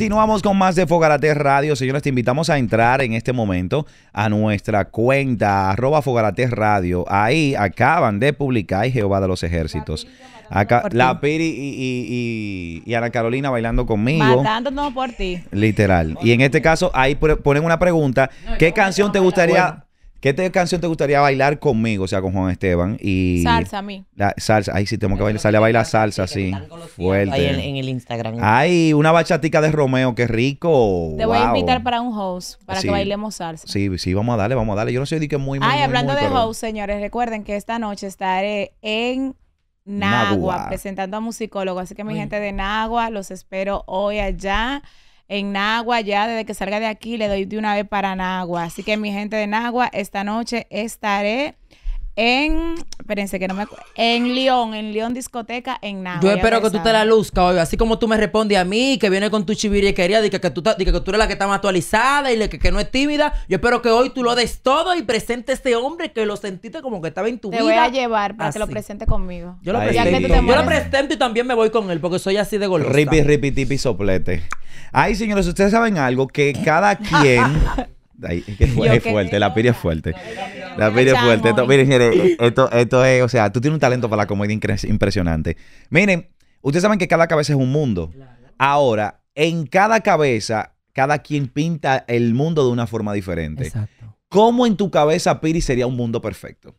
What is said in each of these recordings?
Continuamos con más de Fogarate Radio. Señores, te invitamos a entrar en este momento a nuestra cuenta arroba Fogarate Radio. Ahí acaban de publicar Jehová de los Ejércitos. Acá, la Piri y, y, Ana Carolina bailando conmigo. Matándonos por ti. Literal. Y en este caso, ahí ponen una pregunta. ¿Qué canción te gustaría ¿Qué te, canción te gustaría bailar conmigo, o sea, con Juan Esteban? Y salsa a mí. La, salsa, ahí sí tenemos que bailar, sale a bailar salsa, sí. Fuerte. Ahí en, el Instagram. Ay, una bachatica de Romeo, qué rico. Te voy a invitar para un host, para que bailemos salsa. Sí, sí, vamos a darle, vamos a darle. Yo no sé de que muy, muy, Ay, hablando de house, host, señores, recuerden que esta noche estaré en Nagua, presentando a musicólogo. Así que mi gente de Nagua, los espero hoy allá en Nagua ya desde que salga de aquí le doy de una vez para Nagua. Así que mi gente de Nagua, esta noche estaré en, espérense que no me en León, en León Discoteca, en nada. Yo espero que tú te la luzcas, hoy, así como tú me respondes a mí, que viene con tu chiviriquería, de que, que, tú, que tú eres la que está más actualizada y que, no es tímida, yo espero que hoy tú lo des todo y presente a este hombre que lo sentiste como que estaba en tu te vida. Te voy a llevar para que lo presente conmigo. Yo lo, presento, yo y también me voy con él, porque soy así de golosa. Ripi, ripi, tipi, soplete. Ay, señores, ustedes saben algo, que cada quien... es fuerte, la piria es fuerte. La Pide fuerte. miren, eh, esto, es, o sea, tú tienes un talento para la comedia impresionante. Miren, ustedes saben que cada cabeza es un mundo. Ahora, en cada cabeza, cada quien pinta el mundo de una forma diferente. Exacto. ¿Cómo en tu cabeza, Piri, sería un mundo perfecto?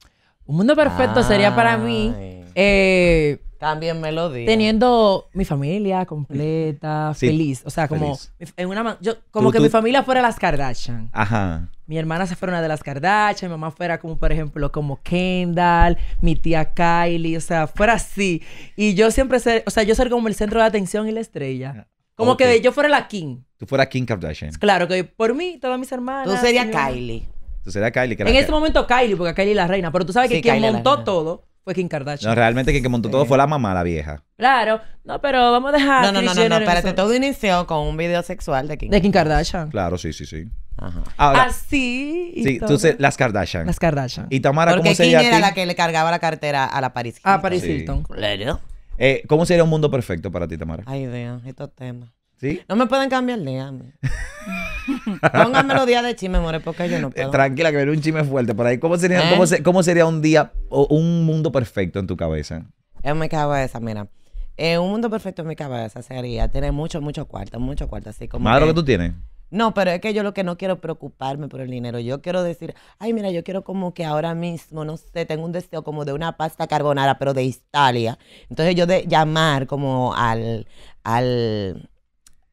Un mundo perfecto sería para mí. Eh, también me lo di Teniendo mi familia completa, feliz. O sea, como en una yo, como que mi familia fuera las Kardashian. Ajá. Mi hermana se fuera una de las Kardashian, mi mamá fuera como, por ejemplo, como Kendall, mi tía Kylie, o sea, fuera así. Y yo siempre ser, o sea, yo ser como el centro de atención y la estrella. Ah, como que yo fuera la King. Tú fuera King Kardashian. Claro, que por mí, todas mis hermanas. Tú serías Kylie. Tú serías Kylie. en este momento Kylie, porque Kylie es la reina. Pero tú sabes que quien montó todo fue Kim Kardashian. No, realmente quien que montó todo fue la mamá, la vieja. Claro, no, pero vamos a dejar. No, no, no, no, no, espérate, todo inició con un video sexual de Kim, De Kim Kardashian. Claro, sí, sí, sí. Ajá. Así. Sí, tú, entonces las Kardashian. Las Kardashian. Y Tamara, ¿cómo Porque Kim era la que le cargaba la cartera a la Paris Hilton. Ah, Paris Hilton. Eh, ¿Cómo sería un mundo perfecto para ti, Tamara? Ay, Dios, estos temas. No me pueden cambiar a día. Pónganme los días de chisme, more, porque yo no eh, puedo. Tranquila, que viene un chisme fuerte por ahí. ¿Cómo sería, ¿Eh? cómo, sería un día o un mundo perfecto en tu cabeza? En mi cabeza, mira. Eh, un mundo perfecto en mi cabeza sería tener muchos, muchos cuartos, muchos cuartos, así como. Más de lo que tú tienes. No, pero es que yo lo que no quiero preocuparme por el dinero. Yo quiero decir, ay, mira, yo quiero como que ahora mismo, no sé, tengo un deseo como de una pasta carbonara, pero de Italia. Entonces yo de llamar como al, al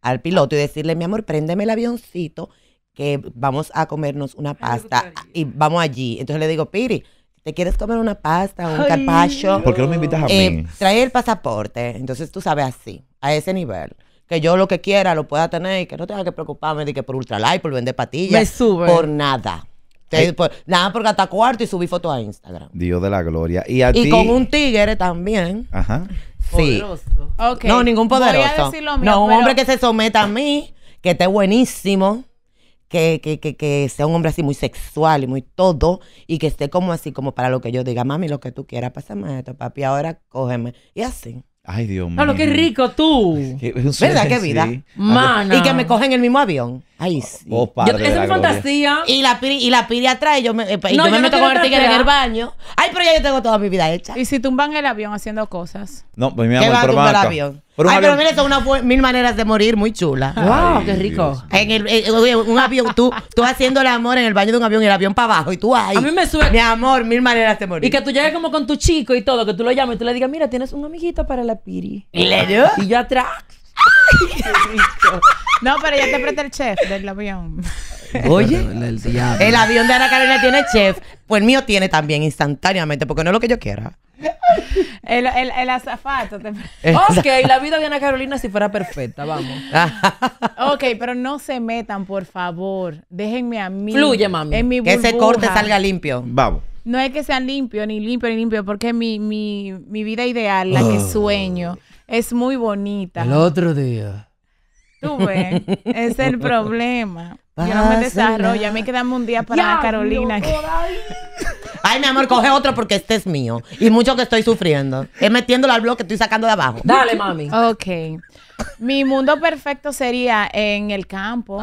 al piloto y decirle, mi amor, préndeme el avioncito que vamos a comernos una pasta y vamos allí. Entonces le digo, Piri, ¿te quieres comer una pasta, un carpacho? ¿Por qué no me invitas a eh, mí? trae el pasaporte. Entonces tú sabes así, a ese nivel que yo lo que quiera lo pueda tener y que no tenga que preocuparme de que por ultralight, por vender patillas, por nada. nada porque hasta cuarto y subí fotos a Instagram. Dios de la gloria. Y, con un tigre también. Ajá. Sí. No, ningún poderoso. no, un hombre que se someta a mí, que esté buenísimo, que, que, que, que, sea un hombre así muy sexual y muy todo, y que esté como así, como para lo que yo diga, mami, lo que tú quieras, pásame esto, papi, ahora cógeme. Y así. Ay, Dios mío. Claro, qué rico tú. ¿Verdad? Qué vida. Ah, Mano. Y que me cogen el mismo avión. Ay, oh, sí. Oh, es una fantasía. Y la piri, y la piri atrás, y yo me, eh, y yo me meto con el tigre en el baño. Ay, pero ya yo tengo toda mi vida hecha. Y si tumban el avión haciendo cosas. No, pues mi ¿Qué va a tumbar el avión? Ay, pero mira, son mil maneras de morir muy chulas. ¡Wow! ¡Qué rico! En el, eh, un avión, tú, tú haciendo el amor en el baño de un avión y el avión para abajo y tú ahí. A mí me suena. Mi amor, mil maneras de morir. Y que tú llegues como con tu chico y todo, que tú lo llames y tú le digas, mira, tienes un amiguito para la piri. ¿Y le dio? Y yo atrás. no, pero ya te presta el chef del avión. Oye, el, avión de Ana Carolina tiene chef, pues el mío tiene también instantáneamente, porque no es lo que yo quiera. El, el, el, azafato. Ok, la vida de Ana Carolina si fuera perfecta, vamos. ok, pero no se metan, por favor. Déjenme a mí. Fluye, mami. que ese corte salga limpio. Vamos. No es que sea limpio, ni limpio, ni limpio, porque mi, mi, mi vida ideal, la que oh. sueño, es muy bonita. El otro día. Tú ves, es el problema. Yo no me desarrollo. A mí quedamos un día para la Carolina. Ay, mi amor, coge otro porque este es mío. Y mucho que estoy sufriendo. Es metiéndolo al blog que estoy sacando de abajo. Dale, mami. Ok. Mi mundo perfecto sería en el campo.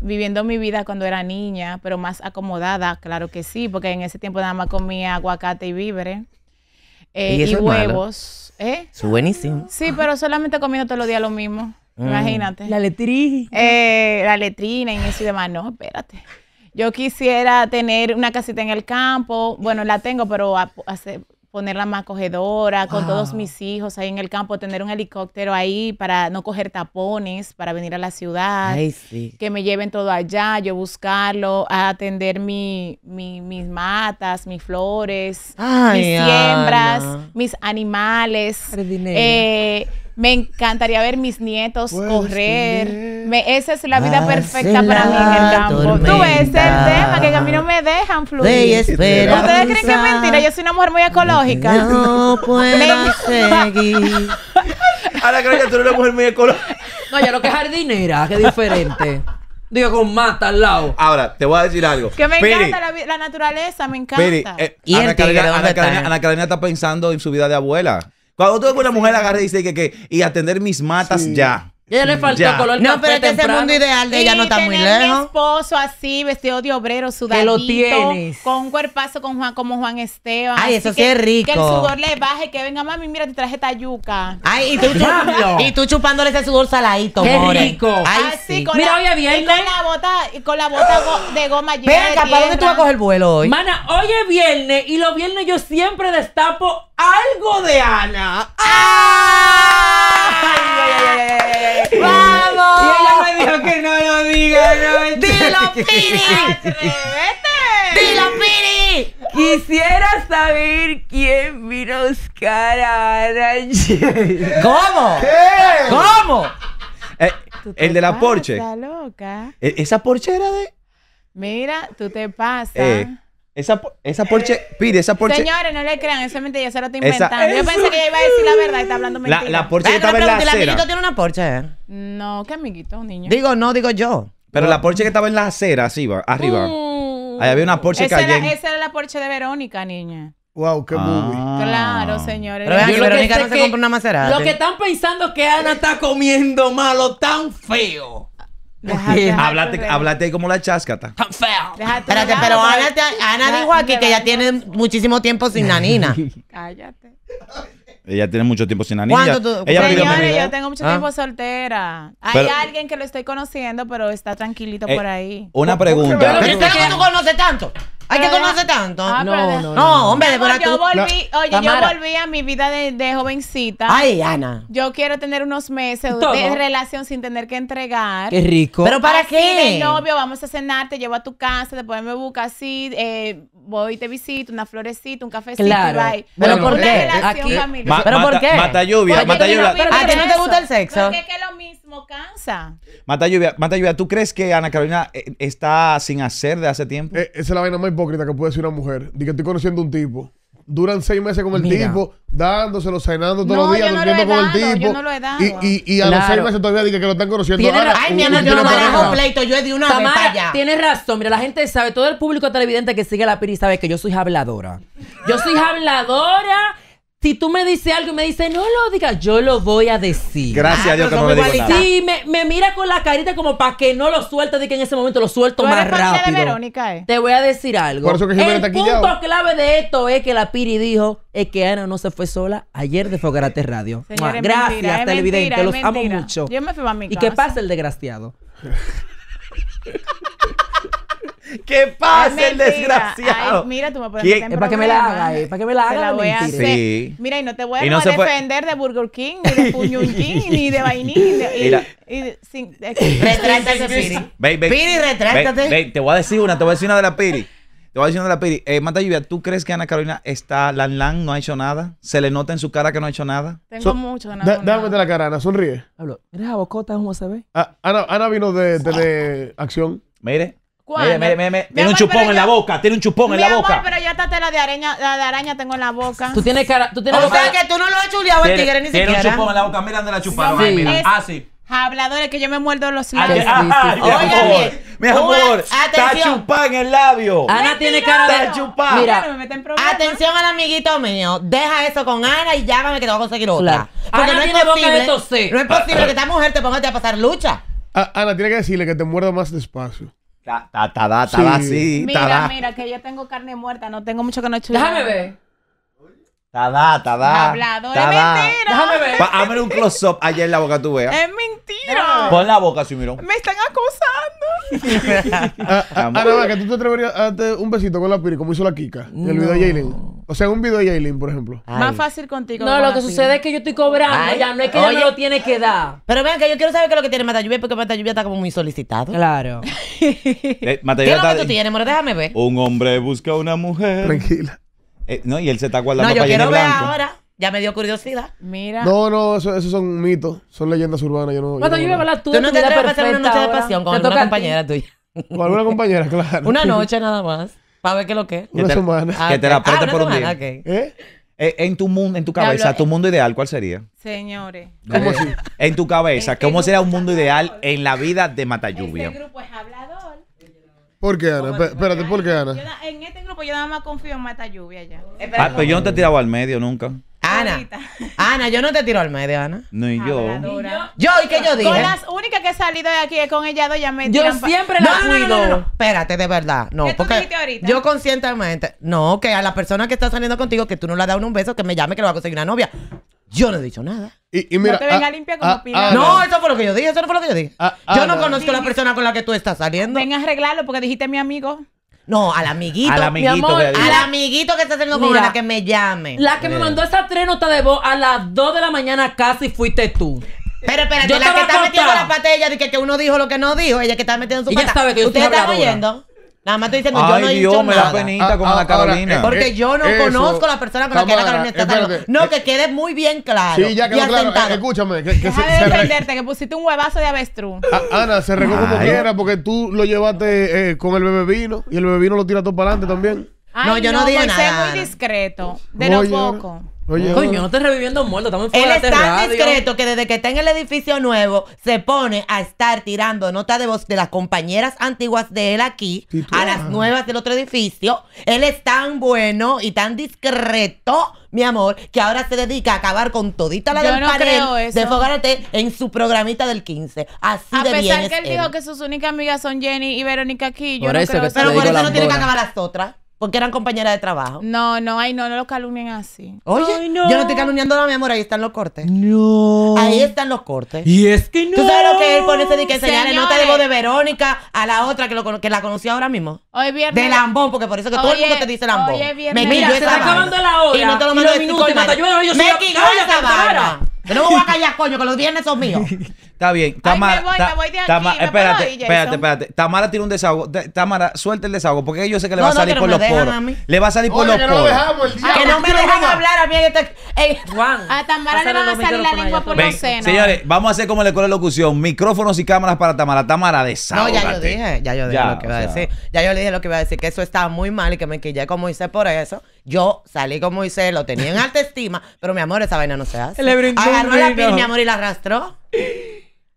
Viviendo mi vida cuando era niña, pero más acomodada, claro que sí, porque en ese tiempo nada más comía aguacate y víveres. Eh, y, huevos. ¿Eh? buenísimo. Sí, pero solamente comiendo todos los días lo mismo. Mm. Imagínate. La letrina. Eh, la letrina y eso y demás. No, espérate. Yo quisiera tener una casita en el campo. Bueno, la tengo, pero hace ponerla más cogedora, con todos mis hijos ahí en el campo, tener un helicóptero ahí para no coger tapones, para venir a la ciudad, que me lleven todo allá, yo buscarlo, a atender mi, mi, mis matas, mis flores, mis siembras, mis animales. Me encantaría ver mis nietos pues correr. esa es la vida perfecta para mí en el campo. Tú ves, el tema que a mí no me dejan fluir. ¿Ustedes creen que es mentira? Yo soy una mujer muy ecológica. No puedo seguir. Ahora creo que tú eres una mujer muy ecológica. No, ya lo que es jardinera, que diferente. Digo, con mata al lado. Ahora, te voy a decir algo. Que me encanta la, naturaleza, me encanta. Eh, Ana Carolina está pensando en su vida de abuela. Cuando tú ves una mujer agarré y dice que, que, y atender mis matas ya. Ella le faltó color No, pero es ese mundo ideal de ella no está muy lejos. Mi esposo así, vestido de obrero, sudadito. lo tienes. Con un cuerpazo con Juan, como Juan Esteban. Ay, eso sí es rico. Que el sudor le baje, que venga, mami, mira, te traje esta Ay, y tú, y tú chupándole ese sudor saladito, Qué rico. Ay, sí. con mira, la, es viernes. Y con la bota, con la bota de goma llena Venga, ¿para dónde tú vas a coger el vuelo hoy? Mana, hoy es viernes y los viernes yo siempre destapo algo de Ana. ay, ay, ay. ¡Vamos! Y ella me dijo que no lo diga, no. Este ¡Dilo, Piri! ¡Atrévete! ¡Dilo, Piri! Quisiera saber quién vino a buscar a ¿Cómo? ¿Qué? ¿Cómo? Eh, el de la Porsche. Está loca. E-, ¿Esa Porsche era de...? Mira, tú te eh, pasas. Esa, esa Porsche, eh, pide, esa Porsche. Señores, no le crean, eso es mentira, se lo estoy inventando. yo pensé que ella iba a decir la verdad está hablando mentira. La, la Porsche que estaba en la acera. ¿El amiguito tiene una Porsche? Eh? No, ¿qué amiguito, niño? Digo, no, digo yo. Pero la Porsche que estaba en la acera, así arriba. Uh. Ahí había una Porsche que Esa era la Porsche de Verónica, niña. Wow, qué ah. movie. Claro, señores. Pero vean, Verónica no se compra una macerada Lo que están pensando es que Ana está comiendo malo tan feo. Háblate, ahí como la cháscata. Espérate, pero Ana, Ana dijo aquí que ya tiene muchísimo tiempo sin nanina. Cállate. Ella tiene mucho tiempo sin anilla. Ella, Señores, yo tengo mucho ah. tiempo soltera. Hay alguien que lo estoy conociendo, pero está tranquilito eh, por ahí. Una pregunta. ¿Pero, qué que no conoce tanto? Hay que conocer tanto. Ah, no, no, no, hombre, de por Yo volví, oye, yo volví a mi vida de, de, jovencita. Ay, Ana. Yo quiero tener unos meses de relación sin tener que entregar. Qué rico. ¿Pero para qué? De novio, vamos a cenar, te llevo a tu casa, después me busca así, eh, voy y te visito, una florecita, un cafecito, claro. bye. ¿Pero por qué? Relación ¿Pero por qué? Mata lluvia, mata lluvia. ¿A que no te gusta el sexo? Porque es que lo mismo cansa. Mata Lluvia, Mata Lluvia, ¿tú crees que Ana Carolina eh, está sin hacer de hace tiempo? Eh, esa es la vaina más hipócrita que puede decir una mujer. Dice que estoy conociendo un tipo. Duran seis meses con el tipo, dándoselo, cenando todos los días, yo no lo he con dado, el tipo. yo no lo he dado. Y, y, y a los seis meses todavía dije que lo están conociendo. Ay, mi amor, yo no me manejo pleito, yo he de una malla. tienes razón. Mira, la gente sabe, todo el público televidente que sigue la Piri sabe que yo soy habladora. Yo soy habladora si tú me dices algo y me dices, no lo digas, yo lo voy a decir. Gracias a ah, Dios que no, me digo nada. Sí, me, mira con la carita como para que no lo suelte, de que en ese momento lo suelto más rápido. Eh. Te voy a decir algo. Por eso que El punto clave de esto es que la Piri dijo es que Ana no se fue sola ayer de Fogarate Radio. Gracias, televidente. Los amo mucho. Y que pasa el desgraciado. ¿Qué pasa, ah, el desgraciado? mira, tú me puedes Es para que me la haga, eh? para que me la haga. La voy a hacer. Sí. Mira, y no te voy a defender de Burger King, ni de Puñon King, ni de vainilla. Y, Piri. Piri, retráctate. te voy a decir una, te voy a decir una de la Piri. Te voy a decir una de la Piri. Eh, Mata Lluvia, ¿tú crees que Ana Carolina está lanlan? no ha hecho nada? ¿Se le nota en su cara que no ha hecho nada? Tengo mucho ganas. Déjame la cara, Ana, sonríe. Hablo. ¿Eres abocota cómo se ve? Ah, Ana, Ana, vino de, de, de acción. Mire, Mire, mire, mire, tiene un chupón en la boca, tiene un chupón en la boca. pero yo esta tela de araña, de araña tengo en la boca. Tú tienes cara, tú tienes O boca sea que tú no lo has chuleado el tigre ni siquiera. Tiene un chupón en la boca, mira dónde la chuparon, mira. Ah, sí. Habladores que yo me muerdo los ah, labios. Ay, ah, mi amor, mi amor, está chupada en el labio. Ana tiene cara de chupada. Mira, atención al amiguito mío, deja eso con Ana y llámame que te voy a conseguir otra. Porque no es posible, no es posible que esta mujer te ponga a pasar lucha. Ah, Ana, tiene que decirle que te muerdo más despacio. Ta, ta, ta, Mira, mira, que yo tengo carne muerta, no tengo mucho que no he Déjame ver. Tada, tada. Hablador. Es mentira. Déjame ver. un close-up allá en la boca, tú veas. Es mentira. Pon la boca, si miró. Me están acosando. Ahora, ah, va, que tú te atreverías a darte un besito con la piri, como hizo la Kika. En el video de Jalen. O sea, en un video de Jalen, por ejemplo. Más fácil contigo. No, lo que sucede es que yo estoy cobrando. Oye, Ya no es que ella lo tiene que dar. Pero vean que yo quiero saber qué es lo que tiene Mata Lluvia, porque Mata Lluvia está como muy solicitado. Claro. Mata lluvia. ¿Qué es lo que tú tienes, amor? Déjame ver. Un hombre busca una mujer. Tranquila. Eh, no, y él se está guardando no, yo quiero ver ahora. Ya me dio curiosidad. Mira. No, no, esos son mitos, son leyendas urbanas. Yo no. Bueno, yo, voy a hablar tú. Tú no te atreves a pasar una noche de pasión con una compañera tuya. Con alguna compañera, claro. una noche nada más. Para ver qué es lo que es. Una semana. Que te la apretes ah, por un día. ¿Eh? Eh, en tu mundo, en tu cabeza, tu mundo ideal, ¿cuál sería? Señores. ¿Cómo En tu cabeza, ¿cómo sería un mundo ideal en la vida de ¿En Este grupo es hablado ¿Por qué, Ana? Espérate, ¿por, qué, Ana? en este grupo yo nada más confío en Mata Lluvia ya. Ah, pero yo no te he tirado al medio nunca. Ana, Ana, yo no te tiro al medio, Ana. Ni ah, yo. yo. Yo, ¿y qué yo dije? Con las únicas que he salido de aquí es con ella dos, ya me Yo siempre la no, cuido. No, Espérate, de verdad. No, ¿Qué porque dijiste ahorita? yo conscientemente, no, que a la persona que está saliendo contigo, que tú no le has dado un beso, que me llame, que le va a conseguir una novia. Yo no he dicho nada. Y, mira, no te venga ah, limpia como ah, pila. Ah, no, eso fue lo que yo dije, eso no fue lo que yo dije. yo no conozco a la persona con la que tú estás saliendo. Ven a arreglarlo porque dijiste mi amigo. No, al amiguito. Al amiguito. Mi amor, al amiguito que está haciendo con la que me llame. La que me mandó esa tres notas de voz a las 2 de la mañana casi fuiste tú. Pero espérate, la que está metiendo la pata de ella, de que, uno dijo lo que no dijo, ella que está metiendo su ella pata. Sabe que yo ¿Ustedes oyendo? Nada más estoy diciendo, Ay, ah, ah, eh, eh, yo no he me nada. como la Carolina. porque yo no conozco a la persona con la que la Carolina está hablando. No, eh, que quede muy bien claro. Sí, ya quedó claro. escúchame. Que, se, de defenderte, que pusiste un huevazo de avestruz. Ah, Ana, se regó como quiera porque tú lo llevaste con el bebé vino y el bebé vino lo tira todo para adelante también. no, yo no, no dije nada. ser muy discreto, de lo poco. Oye, Coño, no te reviviendo muerto, estamos en Él es tan discreto que desde que está en el edificio nuevo se pone a estar tirando nota de voz de las compañeras antiguas de él aquí a las nuevas del otro edificio. Él es tan bueno y tan discreto, mi amor, que ahora se dedica a acabar con todita la del no de Fogarate en su programita del 15. Así de bien. A pesar que él, dijo que sus únicas amigas son Jenny y Verónica aquí, yo Pero por eso no tiene que acabar las otras. Porque eran compañeras de trabajo. No, no, ay, no, no lo calumnien así. Oye, no. yo no estoy calumniando a mi amor, ahí están los cortes. No. Ahí están los cortes. Y es que no. ¿Tú sabes lo que él pone ese de que señales nota de voz de Verónica a la otra que, lo, que la conocí ahora mismo? Hoy viernes. De lambón, porque por eso que todo el mundo te dice lambón. Oye, viernes. Mira, se está acabando la hora. Y no te lo mando de este minutos. Me yo soy Meki, no me voy a callar, coño, que los viernes son míos. Está bien. Tamara, Ay, me voy, espérate, espérate, espérate. Tamara tiene un desahogo. Tamara, suelta el desahogo porque yo sé que le va a salir por los poros. Le va a salir por los que poros. el que no me dejan hablar a mí. Eh, Juan, a Tamara le van a salir la lengua por los senos. Señores, vamos a hacer como en la locución: micrófonos y cámaras para Tamara. Tamara, desahógate. No, ya yo dije, ya yo dije lo que iba a decir. Ya yo le dije lo que iba a decir, que eso estaba muy mal y que me quillé como hice por eso yo salí con Moisés, lo tenía en alta estima, pero mi amor, esa vaina no se hace. Le Agarró la piel, mi amor, y la arrastró.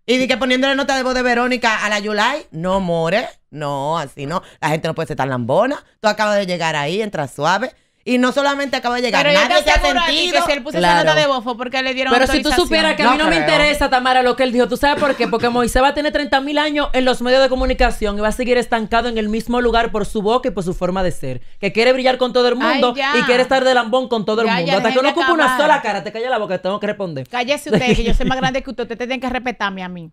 Y dije la nota de voz de Verónica a la Yulai, no more, no, así no. La gente no puede ser tan lambona. Tú acabas de llegar ahí, entra suave y no solamente acaba de llegar. Pero nadie se ha sentido. que si él puso esa nota de bofo porque le dieron Pero si tú supieras que a mí no, me interesa, Tamara, lo que él dijo. ¿Tú sabes por qué? Porque Moisés va a tener 30 mil años en los medios de comunicación y va a seguir estancado en el mismo lugar por su boca y por su forma de ser. Que quiere brillar con todo el mundo y quiere estar de lambón con todo el mundo. Hasta que uno ocupe una sola cara, te calla la boca, tengo que responder. Cállese usted, que yo soy más grande que usted. Usted tiene que respetarme a mí.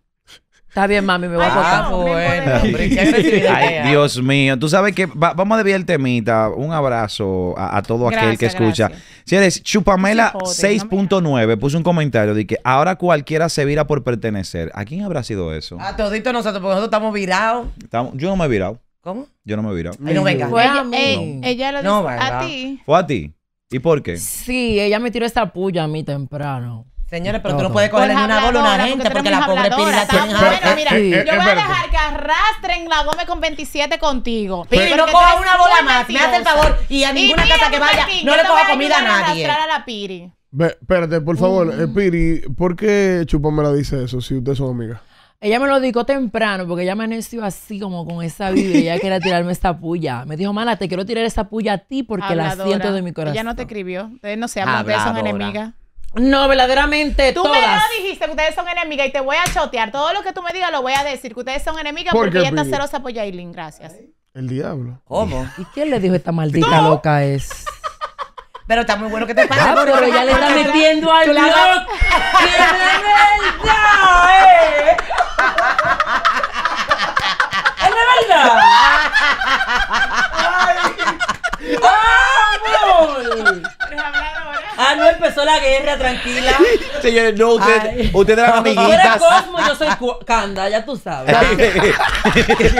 Está bien, mami, me voy a tocar. bueno, hombre, Ay, Dios mío. Tú sabes que vamos a debir el temita. Un abrazo a, todo aquel que escucha. Si eres Chupamela 6.9, puso un comentario de que ahora cualquiera se vira por pertenecer. ¿A quién habrá sido eso? A toditos nosotros, porque nosotros estamos virados. yo no me he virado. ¿Cómo? Yo no me he virado. no Fue pues, a mí. Ella no, a ti. Fue a ti. ¿Y por qué? Sí, ella me tiró esta puya a mí temprano. Señores, pero tú no puedes cogerle en pues una bola a una gente porque la pobre Piri la tiene mira, eh, eh, yo eh, voy a dejar que arrastren la Gómez con 27 contigo. Piri, no coja una bola más. Me hace el favor y a ninguna casa que vaya no le coja comida a, a nadie. A la Piri. espérate, por favor, Piri, ¿por qué me la dice eso si ustedes son amigas? Ella me lo dijo temprano porque ella amaneció así como con esa vida y ella quería tirarme esta puya. Me dijo, Mala, te quiero tirar esa puya a ti porque la siento de mi corazón. Ella no te escribió. no seamos, ustedes son enemigas. No, verdaderamente tú todas. Tú me lo dijiste que ustedes son enemigas y te voy a chotear. Todo lo que tú me digas lo voy a decir, que ustedes son enemigas porque ella está celosa por Yailin. Gracias. El diablo. ¿Cómo? ¿Y quién le dijo esta maldita loca es? Pero está muy bueno que te pase. pero, pero ya le está metiendo al blog. ¡Es verdad! Eh! ¡Es verdad! empezó la guerra, tranquila. Señores, no, usted, usted era amiguita. Cosmo yo soy Canda, ya tú sabes.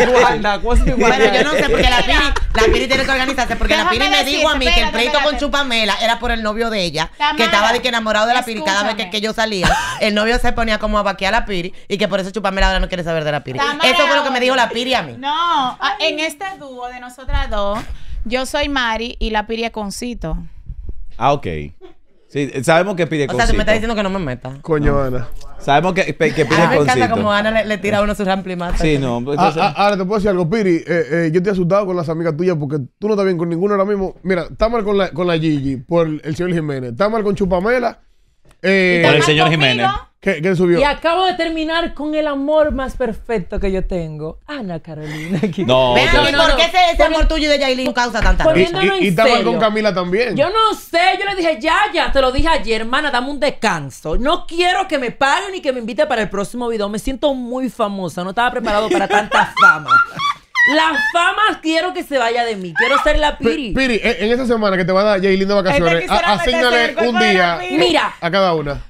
Wanda, Cosmo Bueno, yo no sé porque la Piri, la Piri tiene que organizarse. Porque la Piri me dijo a mí que el pleito con Chupamela era por el novio de ella, que estaba de que enamorado de la Piri cada vez que, yo salía. El novio se ponía como a vaquear a la Piri y que por eso Chupamela ahora no quiere saber de la Piri. eso fue lo que me dijo la Piri a mí. No, en este dúo de nosotras dos. Yo soy Mari y la Piri es Concito. Ah, ok. Sí, sabemos que pide O sea, tú me estás diciendo que no me meta. Coño, Ana. Sabemos que, que ah, pide mí Me encanta como Ana le, tira a uno sus ramplimata. Sí, no. Ah, ah, ahora te puedo decir algo, Piri. Eh, eh, yo te he asustado con las amigas tuyas porque tú no estás bien con ninguna ahora mismo. Mira, está mal con la, con la Gigi por el señor Jiménez. Está mal con Chupamela. Eh, por el señor Jiménez. ¿Qué, subió? Y acabo de terminar con el amor más perfecto que yo tengo. Ana Carolina. No, no, ¿por qué ese, amor tuyo de Yailin causa tanta Y, y, y con Camila también. Yo no sé, yo le dije, ya, ya, te lo dije ayer, hermana, dame un descanso. No quiero que me paguen ni que me invite para el próximo video. Me siento muy famosa, no estaba preparado para tanta fama. La fama quiero que se vaya de mí. Quiero ser la Piri. Piri, en esa semana que te va a dar de vacaciones, asígnale un día. A cada una.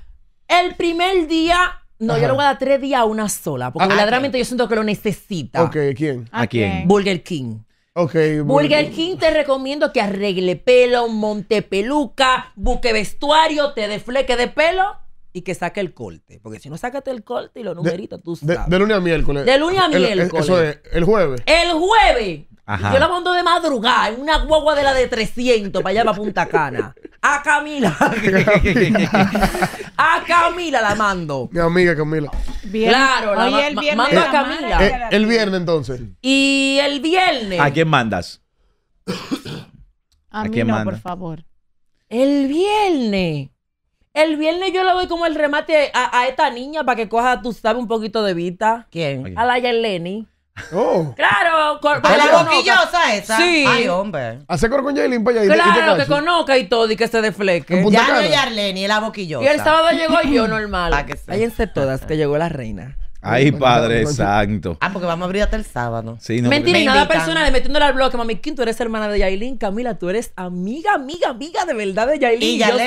El primer día, no, yo le voy a dar tres días a una sola, porque ah, verdaderamente yo siento que lo necesita. Ok, ¿quién? ¿A quién? Burger King. Ok. Burger King te recomiendo que arregle pelo, monte peluca, busque vestuario, te defleque de pelo y que saque el corte. Porque si no sácate el corte y los numeritos, tú sabes. De, lunes a miércoles. De lunes a miércoles. eso es, el jueves. El jueves. Yo la mando de madrugada en una guagua de la de 300 para allá para Punta Cana. A Camila. a Camila la mando. Mi amiga Camila. Claro, la el viernes mando a Camila. Eh, el, viernes entonces. Y el viernes. ¿A quién mandas? a, quién no, por favor. El viernes. El viernes yo le doy como el remate a, esta niña para que coja, tú sabes, un poquito de vida ¿Quién? A la Yeleni. Oh. Claro, con ah, la boquillosa esa. Sí. Ay, hombre. Hace coro con Jaylin para allá. Claro, que conozca y todo y que se defleque. Ya no y Arleni, es la boquillosa. Y el sábado llegó yo normal. que todas, que llegó la reina. Ay, Padre Santo. Ah, porque vamos a abrir hasta el sábado. Sí, no, Mentira, y nada personal, metiéndole al bloque. Mami, ¿quién tú eres hermana de Yailin. Camila, tú eres amiga, amiga, amiga de verdad de Yailin. ¿Y Yo-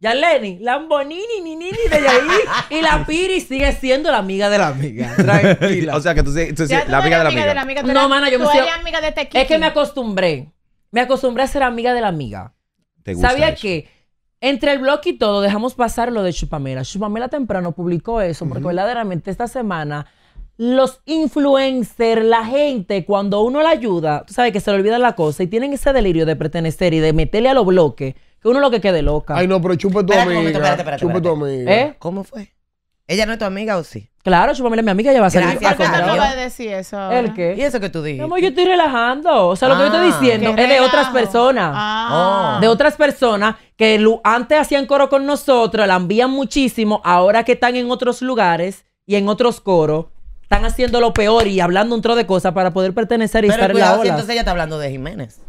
lenny ni Ninini de ahí. y la Piri sigue siendo la amiga de la amiga. Tranquila. o sea que tú, tú, la amiga de la amiga. no, mana, yo me amiga de este Es que me acostumbré. Me acostumbré a ser amiga de la amiga. ¿Te gusta ¿Sabía que Entre el bloque y todo, dejamos pasar lo de Chupamela. Chupamela temprano publicó eso, porque verdaderamente esta semana los influencers, la gente, cuando uno la ayuda, tú sabes que se le olvida la cosa y tienen ese delirio de pertenecer y de meterle a los bloques que uno lo que quede loca. Ay, no, pero chupe tu Espérate espérate, Chupe tu amiga. ¿Eh? ¿Cómo fue? ¿Ella no es tu amiga o sí? Claro, chúpame es mi amiga ella va a salir Gracias, a ¿Por qué no decir eso? ¿El qué? ¿Y eso que tú dijiste? No, yo estoy relajando. O sea, lo que yo estoy ah. diciendo es de otras personas. Ah. Oh. De otras personas que antes hacían coro con nosotros, la envían muchísimo, ahora que están en otros lugares y en otros coros, están haciendo lo peor y hablando un tro de cosas para poder pertenecer y estar en la entonces ella está hablando de Jiménez.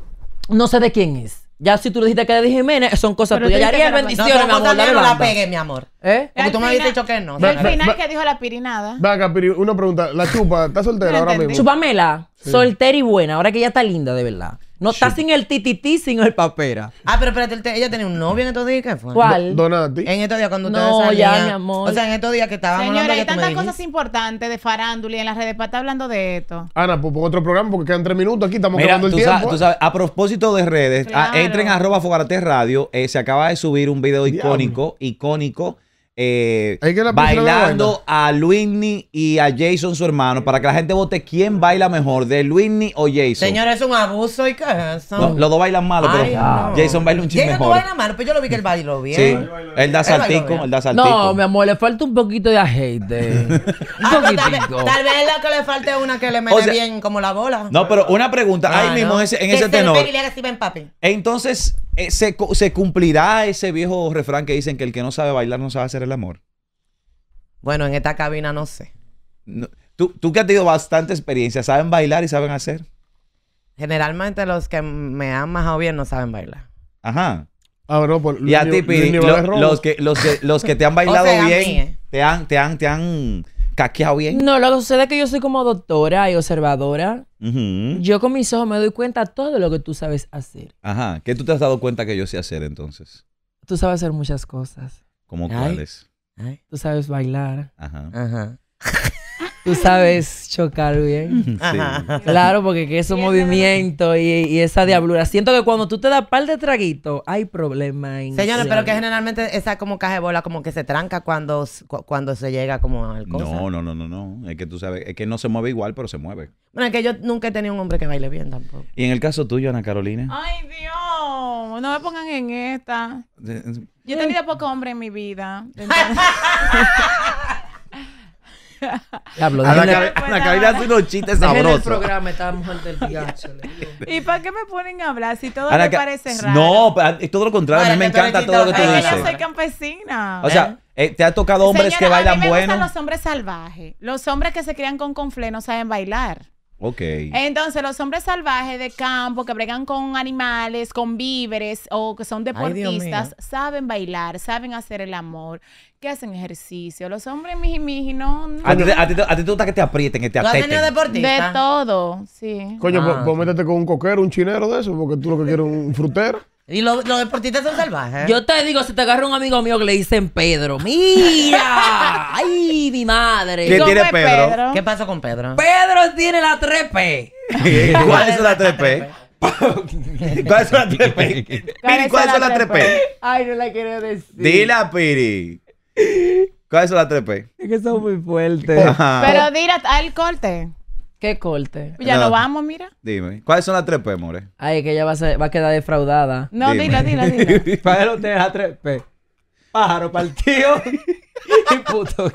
No sé de quién es. Ya si tú le dijiste que le dije Jiménez, son cosas tuyas. Ya haría bendiciones, mi amor. no la pegué, mi amor. ¿Eh? Porque tú me habías dicho que no. Al final que dijo la pirinada. Venga, Piri, una pregunta. La chupa, ¿está soltera ahora mismo? Chupamela, soltera y buena. Ahora que ya está linda, de verdad. No está sin el titití, sin el papera. Ah, pero espérate, ella tenía un novio en estos días, ¿qué fue? ¿Cuál? Donati. En estos días cuando ustedes No, ya, mi amor. O sea, en estos días que estábamos Señora, hablando hay tantas cosas importantes de farándula y en las redes para estar hablando de esto. Ana, pues pon otro programa porque quedan tres minutos aquí, estamos Mira, el tú sabes, tú sabes, a propósito de redes, entren a arroba Fogarate Radio, eh, se acaba de subir un video icónico, icónico eh, bailando a Whitney y a Jason, su hermano, para que la gente vote quién baila mejor, de Whitney o Jason. Señor, es un abuso y qué eso. los dos bailan mal, pero Jason baila un chingo. mejor. baila mal, pero pues yo lo vi que él bailó bien. él, da saltico, él, da saltico. No, mi amor, le falta un poquito de aceite. Ah, un Tal vez, lo que le falte una que le mete bien como la bola. No, pero una pregunta, ah, ahí mismo en ese, tenor. Entonces, eh, se cumplirá ese viejo refrán que dicen que el que no sabe bailar no sabe hacer el amor? Bueno, en esta cabina no sé. Tú, que has tenido bastante experiencia, ¿saben bailar y saben hacer? Generalmente los que me han bajado bien no saben bailar. Ajá. Ah, pues, y a ti, los, que, los, que, te han bailado bien, eh. te han, te caqueado bien. No, lo que sucede es que yo soy como doctora y observadora. Yo con mis ojos me doy cuenta de todo lo que tú sabes hacer. Ajá. ¿Qué tú te has dado cuenta que yo sé hacer entonces? Tú sabes hacer muchas cosas. ¿Como cuáles? Tú sabes bailar. Ajá. Ajá. Tú sabes chocar bien. Ajá. Claro, porque que un movimiento y, y, esa diablura. Siento que cuando tú te das par de traguitos, hay problema. En Señores, pero que generalmente esa como caja de bola como que se tranca cuando, cuando se llega como al cosa. No, no, no, no, no. Es que tú sabes, es que no se mueve igual, pero se mueve. Bueno, es que yo nunca he tenido un hombre que baile bien tampoco. ¿Y en el caso tuyo, Ana Carolina? Ay, Dios me pongan en esta. Yo he tenido eh. poco hombre en mi vida. Hablo, de la, unos chistes sabrosos. el programa del ¿Y para qué me ponen a hablar si todo me parece raro? No, es todo lo contrario. a mí me encanta todo lo que tú dices. Yo soy campesina. O sea, ¿Eh? Eh, ¿te ha tocado hombres que bailan a mí me Gustan los hombres salvajes. Los hombres que se crían con conflé no saben bailar. Ok. Entonces, los hombres salvajes de campo que bregan con animales, con víveres o que son deportistas, saben bailar, saben hacer el amor, que hacen ejercicio. Los hombres miji no. no. A ti a ti a que te aprieten, que te aprieten. De todo, sí. Coño, pues, ah, pues con un coquero, un chinero de eso, porque tú lo que quieres es un frutero. Y los deportistas son salvajes. Yo te digo, si te agarra un amigo mío que le dicen Pedro, mira, ay, mi madre. ¿Qué tiene Pedro? ¿Qué pasó con Pedro? Pedro tiene la 3P. es la las 3P? la es las 3P? Piri, 3P? Ay, no la quiero decir. Dila, Piri. ¿Cuál es la 3P? Es que son muy fuertes. Pero dila al corte. ¿Qué corte? Ya no. nos vamos, mira. Dime. ¿Cuáles son las tres P, More? Ay, que ella va a, va a quedar defraudada. No, dila, dila, dila. Para no las tres P. Pájaro partido y puto.